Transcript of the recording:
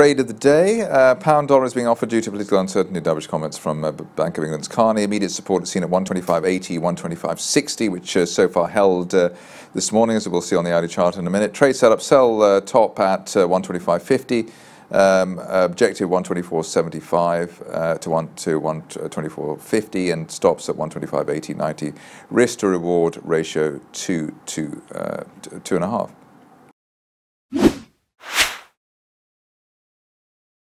trade of the day. Uh, pound dollar is being offered due to political uncertainty. Dovish comments from uh, Bank of England's Carney. Immediate support is seen at 125.80, 125.60, which uh, so far held uh, this morning, as we'll see on the hourly chart in a minute. Trade setup sell uh, top at uh, 125.50. Um, objective 124.75 uh, to one to 124.50 and stops at 125.80.90. Risk to reward ratio two to uh, two and a half.